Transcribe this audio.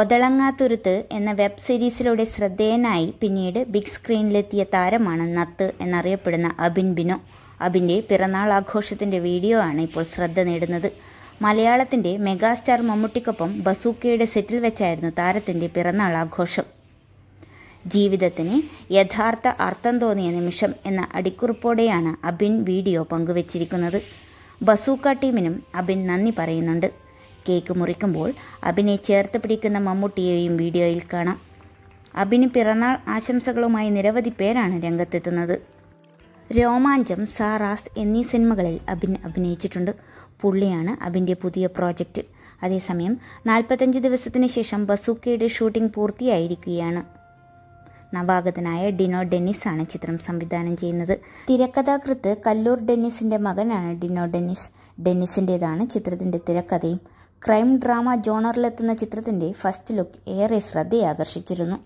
ഒതളങ്ങാത്തുരുത്ത് എന്ന വെബ് സീരീസിലൂടെ ശ്രദ്ധേയനായി പിന്നീട് ബിഗ് സ്ക്രീനിലെത്തിയ താരമാണ് നത്ത് എന്നറിയപ്പെടുന്ന അബിൻ ബിനോ അബിൻ്റെ പിറന്നാൾ ആഘോഷത്തിൻ്റെ വീഡിയോ ആണ് ഇപ്പോൾ ശ്രദ്ധ നേടുന്നത് മലയാളത്തിൻ്റെ മെഗാസ്റ്റാർ മമ്മൂട്ടിക്കൊപ്പം ബസൂക്കയുടെ സെറ്റിൽ വെച്ചായിരുന്നു താരത്തിൻ്റെ പിറന്നാൾ ആഘോഷം ജീവിതത്തിന് യഥാർത്ഥ അർത്ഥം തോന്നിയ നിമിഷം എന്ന അടിക്കുറിപ്പോടെയാണ് അബിൻ വീഡിയോ പങ്കുവച്ചിരിക്കുന്നത് ബസൂക്ക ടീമിനും അബിൻ നന്ദി പറയുന്നുണ്ട് കേക്ക് മുറിക്കുമ്പോൾ അബിനെ ചേർത്ത് പിടിക്കുന്ന മമ്മൂട്ടിയെയും വീഡിയോയിൽ കാണാം അബിന് പിറന്നാൾ ആശംസകളുമായി നിരവധി പേരാണ് രംഗത്തെത്തുന്നത് രോമാഞ്ചം സാറാസ് എന്നീ സിനിമകളിൽ അഭിൻ അഭിനയിച്ചിട്ടുണ്ട് പുള്ളിയാണ് അബിൻ്റെ പുതിയ പ്രോജക്റ്റ് അതേസമയം നാൽപ്പത്തഞ്ച് ദിവസത്തിന് ശേഷം ബസൂക്കയുടെ ഷൂട്ടിംഗ് പൂർത്തിയായിരിക്കുകയാണ് നവാഗതനായ ഡിനോ ഡെന്നിസ് ആണ് ചിത്രം സംവിധാനം ചെയ്യുന്നത് തിരക്കഥാകൃത്ത് കല്ലൂർ ഡെന്നിസിന്റെ മകനാണ് ഡിനോ ഡെന്നിസ് ഡെന്നിസിൻ്റെതാണ് ചിത്രത്തിന്റെ തിരക്കഥയും ക്രൈം ഡ്രാമ ജോണറിലെത്തുന്ന ചിത്രത്തിന്റെ ഫസ്റ്റ് ലുക്ക് ഏറെ ശ്രദ്ധയാകർഷിച്ചിരുന്നു